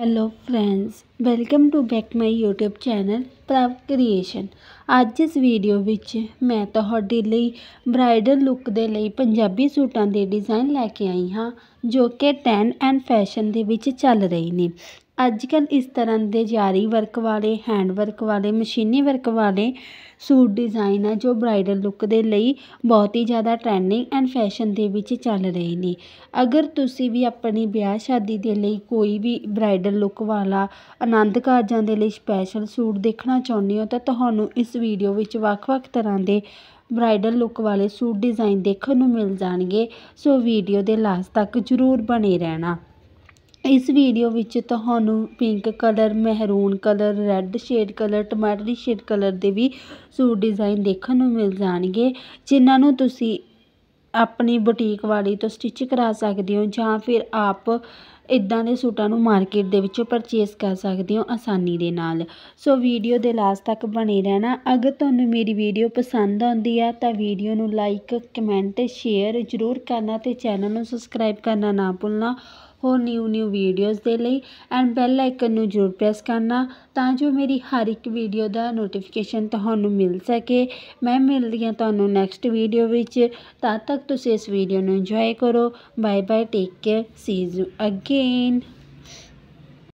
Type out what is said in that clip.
hello friends welcome to back my YouTube channel Prabh creation ਅੱਜ ਇਸ video ਵਿੱਚ ਮੈਂ ਤੁਹਾਡੇ ਲਈ ਬ੍ਰਾਈਡਲ ਲੁੱਕ ਦੇ ਲਈ ਪੰਜਾਬੀ ਸੂਟਾਂ ਦੇ ਡਿਜ਼ਾਈਨ ਲੈ ਕੇ ਆਈ ਹਾਂ ਜੋ ਕਿ ਟੈਨ ਐਂਡ ਫੈਸ਼ਨ ਦੇ ਵਿੱਚ ਚੱਲ ਰਹੇ ਨੇ ਅੱਜ ਕੱਲ ਇਸ ਤਰ੍ਹਾਂ ਦੇ ਜਾਰੀ ਵਰਕ ਵਾਲੇ ਹੈਂਡ ਵਰਕ ਵਾਲੇ ਮਸ਼ੀਨੀ ਵਰਕ ਵਾਲੇ ਸੂਟ ਡਿਜ਼ਾਈਨ ਆ ਜੋ ਬ੍ਰਾਈਡਲ ਲੁੱਕ ਦੇ ਲਈ ਬਹੁਤ ਹੀ ਜ਼ਿਆਦਾ ਟ੍ਰੈਂਡਿੰਗ ਐਂਡ ਫੈਸ਼ਨ ਦੇ ਵਿੱਚ ਚੱਲ ਰਹੇ ਨੇ ਅਗਰ ਤੁਸੀਂ ਵੀ ਆਪਣੀ ਵਿਆਹ ਸ਼ਾਦੀ ਦੇ ਲਈ ਕੋਈ ਵੀ ਬ੍ਰਾਈਡਲ ਲੁੱਕ ਵਾਲਾ ਆਨੰਦ ਕਾਰਜਾਂ ਦੇ ਲਈ ਸਪੈਸ਼ਲ ਸੂਟ ਦੇਖਣਾ ਚਾਹੁੰਦੇ ਹੋ ਤਾਂ ਤੁਹਾਨੂੰ ਇਸ ਵੀਡੀਓ ਵਿੱਚ ਵੱਖ-ਵੱਖ ਤਰ੍ਹਾਂ ਦੇ ਬ੍ਰਾਈਡਲ ਲੁੱਕ ਵਾਲੇ ਸੂਟ ਡਿਜ਼ਾਈਨ ਦੇਖਣ ਨੂੰ ਮਿਲ ਜਾਣਗੇ ਸੋ ਵੀਡੀਓ ਦੇ ਲਾਸਟ ਤੱਕ ਜ਼ਰੂਰ ਬਣੇ ਰਹਿਣਾ ਇਸ ਵੀਡੀਓ ਵਿੱਚ ਤੁਹਾਨੂੰ ਪਿੰਕ ਕਲਰ ਮਹਿਰੂਨ ਕਲਰ ਰੈੱਡ ਸ਼ੇਡ ਕਲਰ ਟਮਾਟਰੀ ਸ਼ੇਡ ਕਲਰ ਦੇ ਵੀ ਸੂਟ ਡਿਜ਼ਾਈਨ ਦੇਖਣ ਨੂੰ ਮਿਲ ਜਾਣਗੇ ਜਿਨ੍ਹਾਂ ਨੂੰ ਤੁਸੀਂ ਆਪਣੀ ਬੁਟੀਕ ਵਾਲੀ ਤੋਂ ਸਟਿਚ ਕਰਾ ਸਕਦੇ ਹੋ ਜਾਂ ਫਿਰ ਆਪ ਇਦਾਂ ਦੇ ਸੂਟਾਂ ਨੂੰ ਮਾਰਕੀਟ ਦੇ ਵਿੱਚੋਂ ਪਰਚੇਸ ਕਰ ਸਕਦੇ ਹੋ ਆਸਾਨੀ ਦੇ ਨਾਲ ਸੋ ਵੀਡੀਓ ਦੇ ਲਾਸਟ ਤੱਕ ਬਣੇ ਰਹਿਣਾ ਅਗਰ ਤੁਹਾਨੂੰ ਮੇਰੀ ਵੀਡੀਓ ਪਸੰਦ ਆਉਂਦੀ ਆ ਤਾਂ ਵੀਡੀਓ ਨੂੰ ਲਾਈਕ ਕਮੈਂਟ ਸ਼ੇਅਰ ਜ਼ਰੂਰ ਕਰਨਾ ਤੇ ਚੈਨਲ ਨੂੰ ਸਬਸਕ੍ਰਾਈਬ ਕਰਨਾ ਨਾ ਭੁੱਲਣਾ ਹੋਰ ਨਿਊ ਨਿਊ ਵੀਡੀਓਜ਼ ਦੇ ਲਈ ਐਂਡ ਬੈਲ ਆਈਕਨ ਨੂੰ ਜ਼ਰੂਰ ਪ੍ਰੈਸ ਕਰਨਾ ਤਾਂ ਜੋ ਮੇਰੀ ਹਰ ਇੱਕ ਵੀਡੀਓ ਦਾ ਨੋਟੀਫਿਕੇਸ਼ਨ ਤੁਹਾਨੂੰ ਮਿਲ ਸਕੇ ਮੈਂ ਮਿਲਦੀ ਹਾਂ ਤੁਹਾਨੂੰ ਨੈਕਸਟ ਵੀਡੀਓ ਵਿੱਚ ਤਦ ਤੱਕ ਤੁਸੀਂ ਇਸ ਵੀਡੀਓ ਨੂੰ ਇੰਜੋਏ ਕਰੋ bye bye take care see you again